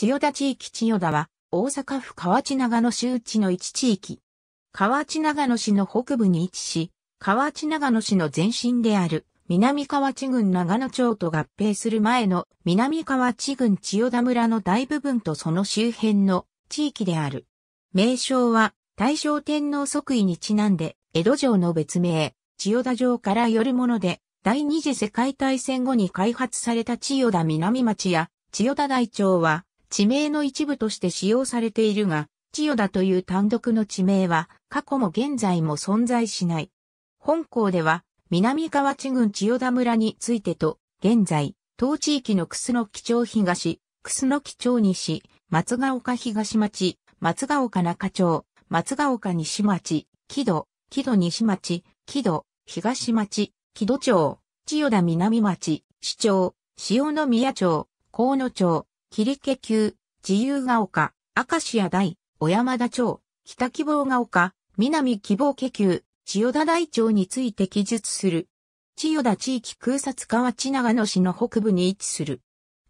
千代田地域千代田は、大阪府河内長野市内の一地域。河内長野市の北部に位置し、河内長野市の前身である、南河内郡長野町と合併する前の南河内郡千代田村の大部分とその周辺の地域である。名称は大正天皇即位にちなんで、江戸城の別名、千代田城からよるもので、第二次世界大戦後に開発された千代田南町や千代田台町は、地名の一部として使用されているが、千代田という単独の地名は過去も現在も存在しない。本校では南河内郡千代田村についてと、現在、当地域の楠木町東、楠木町西、松ヶ丘東町、松ヶ丘中町、松ヶ丘西町、木戸、木戸西町、木戸、東町、木戸町、千代田南町、市町、塩宮町、河野町、霧気急、自由が丘、明石屋大、小山田町、北希望が丘、南希望家急、千代田大町について記述する。千代田地域空撮河千長野市の北部に位置する。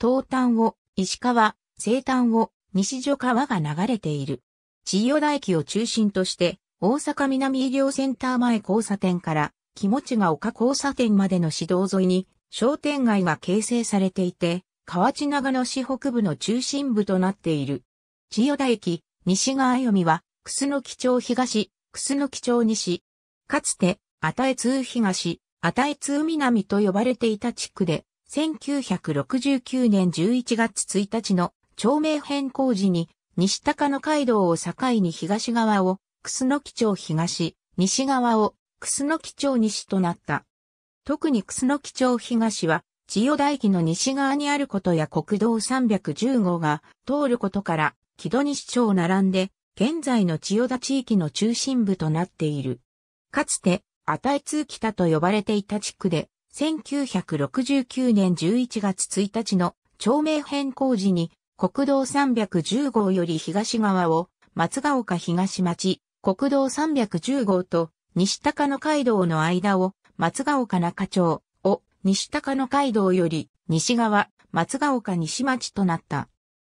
東端を、石川、西端を、西所川が流れている。千代田駅を中心として、大阪南医療センター前交差点から、気持ちが丘交差点までの市道沿いに、商店街が形成されていて、河内長野市北部の中心部となっている。千代田駅、西側読みは、楠木町東、楠木町西。かつて、与え通東、与え通南と呼ばれていた地区で、1969年11月1日の町名変更時に、西高野街道を境に東側を、楠木町東、西側を、楠木町西となった。特に楠木町東は、千代田駅の西側にあることや国道310号が通ることから、木戸西町並んで、現在の千代田地域の中心部となっている。かつて、あたい通北と呼ばれていた地区で、1969年11月1日の町名変更時に、国道310号より東側を、松ヶ丘東町、国道310号と、西高野街道の間を、松ヶ丘中町、西高野街道より西側、松ヶ丘西町となった。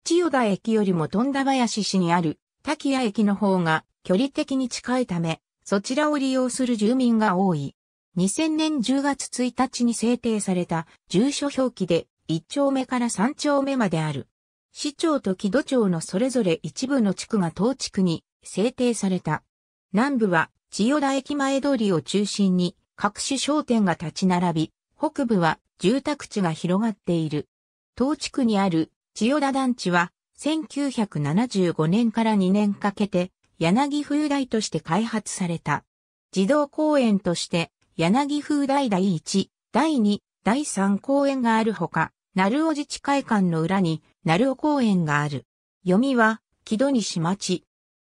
千代田駅よりも富田林市にある滝谷駅の方が距離的に近いため、そちらを利用する住民が多い。2000年10月1日に制定された住所表記で1丁目から3丁目まである。市長と木戸町のそれぞれ一部の地区が当地区に制定された。南部は千代田駅前通りを中心に各種商店が立ち並び、北部は住宅地が広がっている。東地区にある千代田団地は1975年から2年かけて柳風台として開発された。児童公園として柳風台第1、第2、第3公園があるほか、鳴尾自治会館の裏に鳴尾公園がある。読みは木戸西町。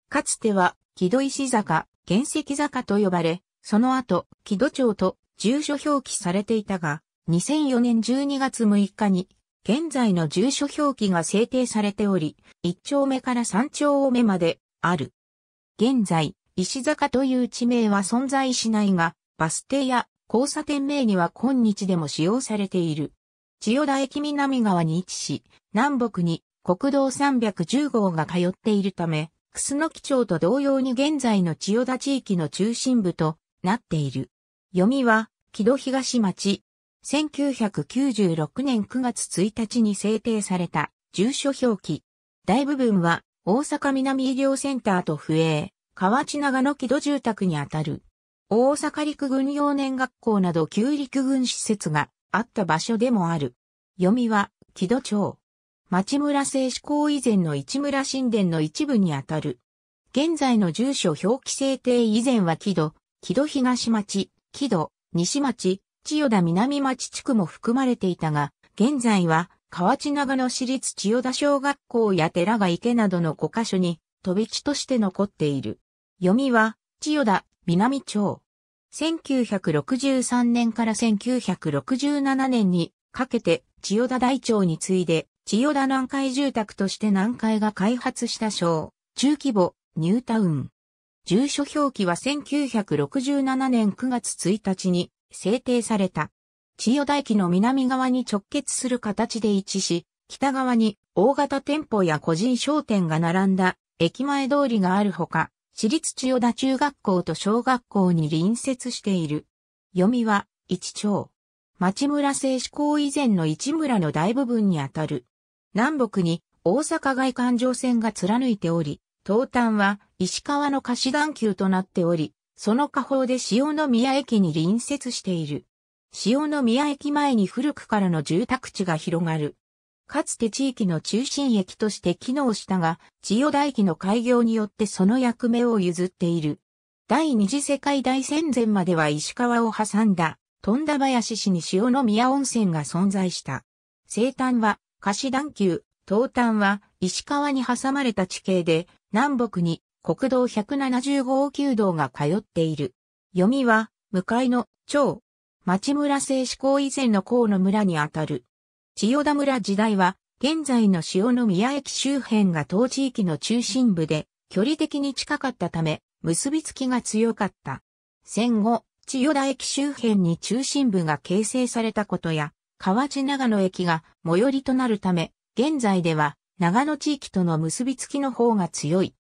かつては木戸石坂、原石坂と呼ばれ、その後木戸町と住所表記されていたが、2004年12月6日に、現在の住所表記が制定されており、1丁目から3丁目まで、ある。現在、石坂という地名は存在しないが、バス停や交差点名には今日でも使用されている。千代田駅南側に位置し、南北に国道310号が通っているため、楠木町と同様に現在の千代田地域の中心部となっている。読みは、木戸東町。1996年9月1日に制定された住所表記。大部分は大阪南医療センターと府営、河内長野木戸住宅にあたる。大阪陸軍幼年学校など旧陸軍施設があった場所でもある。読みは、木戸町。町村製志向以前の市村神殿の一部にあたる。現在の住所表記制定以前は木戸、木戸東町、木戸、西町、千代田南町地区も含まれていたが、現在は、河内長野市立千代田小学校や寺が池などの5カ所に、飛び地として残っている。読みは、千代田、南町。1963年から1967年にかけて千代田大町に次いで千代田南海住宅として南海が開発した小、中規模、ニュータウン。住所表記は1967年9月1日に制定された。千代田駅の南側に直結する形で一致し、北側に大型店舗や個人商店が並んだ駅前通りがあるほか、私立千代田中学校と小学校に隣接している。読みは、一町。町村製志向以前の市村の大部分にあたる。南北に大阪外環状線が貫いており、東端は石川の菓子団球となっており、その下方で塩宮駅に隣接している。塩宮駅前に古くからの住宅地が広がる。かつて地域の中心駅として機能したが、千代田駅の開業によってその役目を譲っている。第二次世界大戦前までは石川を挟んだ、富田林市に塩宮温泉が存在した。西端は、貸し団球、東端は、石川に挟まれた地形で、南北に国道1 7 5号旧道が通っている。読みは、向かいの、町、町村製志向以前の河野村にあたる。千代田村時代は、現在の塩の宮駅周辺が当地域の中心部で、距離的に近かったため、結びつきが強かった。戦後、千代田駅周辺に中心部が形成されたことや、河内長野駅が最寄りとなるため、現在では長野地域との結びつきの方が強い。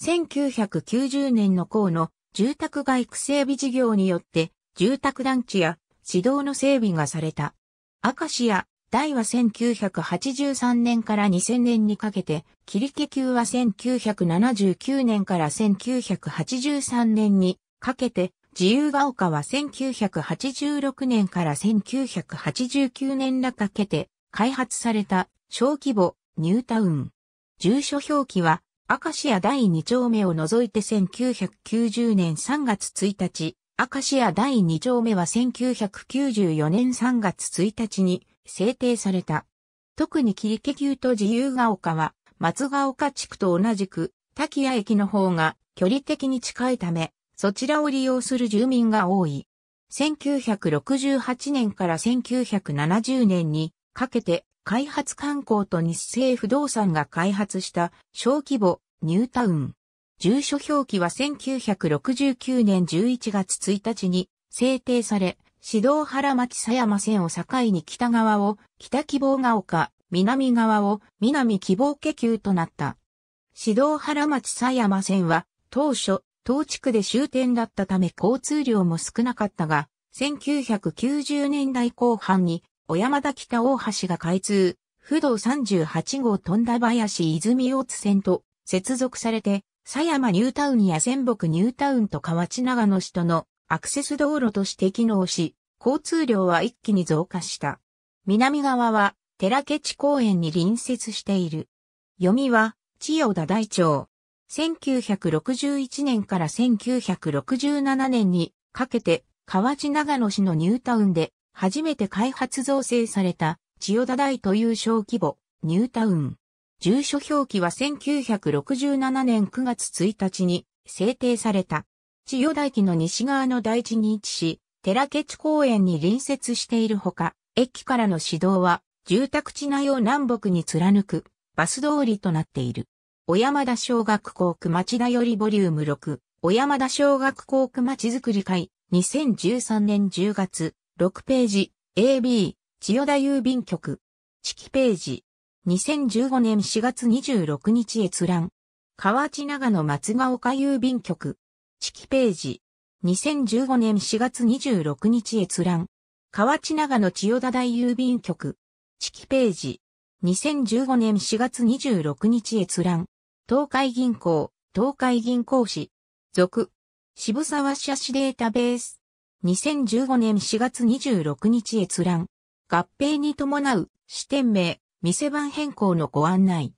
1990年の項の住宅街区整備事業によって住宅団地や市道の整備がされた。明石や大は1983年から2000年にかけて、切家球は1979年から1983年にかけて、自由が丘は1986年から1989年らかけて開発された小規模ニュータウン。住所表記は、アカシア第2丁目を除いて1990年3月1日、アカシア第2丁目は1994年3月1日に制定された。特に切家球と自由が丘は、松ヶ丘地区と同じく、滝谷駅の方が距離的に近いため、そちらを利用する住民が多い。1968年から1970年にかけて開発観光と日清不動産が開発した小規模ニュータウン。住所表記は1969年11月1日に制定され、指導原町狭山線を境に北側を北希望が丘、南側を南希望家丘となった。指導原町狭山線は当初、当地区で終点だったため交通量も少なかったが、1990年代後半に小山田北大橋が開通、不動38号富田林泉大津線と接続されて、狭山ニュータウンや仙北ニュータウンと河内長野市とのアクセス道路として機能し、交通量は一気に増加した。南側は、寺ケ地公園に隣接している。読みは、千代田大町。1961年から1967年にかけて、河内長野市のニュータウンで初めて開発造成された千代田台という小規模、ニュータウン。住所表記は1967年9月1日に制定された。千代田駅の西側の台地に位置し、寺ケチ公園に隣接しているほか、駅からの市道は住宅地内を南北に貫くバス通りとなっている。小山田小学校区町田よりボリューム6、小山田小学校区町づくり会、2013年10月、6ページ、AB、千代田郵便局。地式ページ。2015年4月26日閲覧。河内長野松ヶ丘郵便局。地式ページ。2015年4月26日閲覧。河内長野千代田大郵便局。地式ページ。2015年4月26日閲覧。東海銀行、東海銀行市。属。渋沢社市データベース。2015年4月26日閲覧。合併に伴う支店名、店番変更のご案内。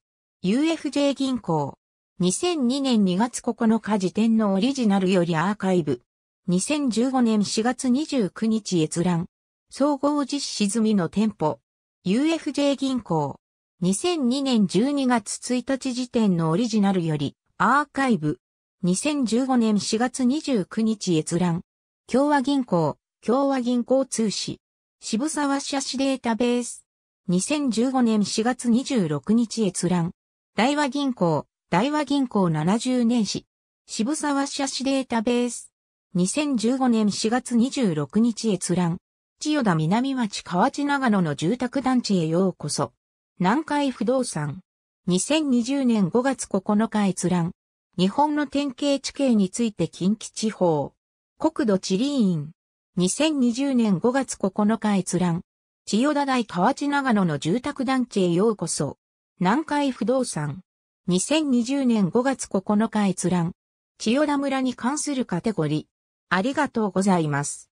UFJ 銀行。2002年2月9日時点のオリジナルよりアーカイブ。2015年4月29日閲覧。総合実施済みの店舗。UFJ 銀行。2002年12月1日時点のオリジナルよりアーカイブ。2015年4月29日閲覧。共和銀行、共和銀行通信、渋沢社史データベース、2015年4月26日閲覧、大和銀行、大和銀行70年史、渋沢社史データベース、2015年4月26日閲覧、千代田南町河内長野の住宅団地へようこそ、南海不動産、2020年5月9日閲覧、日本の典型地形について近畿地方、国土地理院。2020年5月9日閲覧。千代田台河内長野の住宅団地へようこそ。南海不動産。2020年5月9日閲覧。千代田村に関するカテゴリー。ありがとうございます。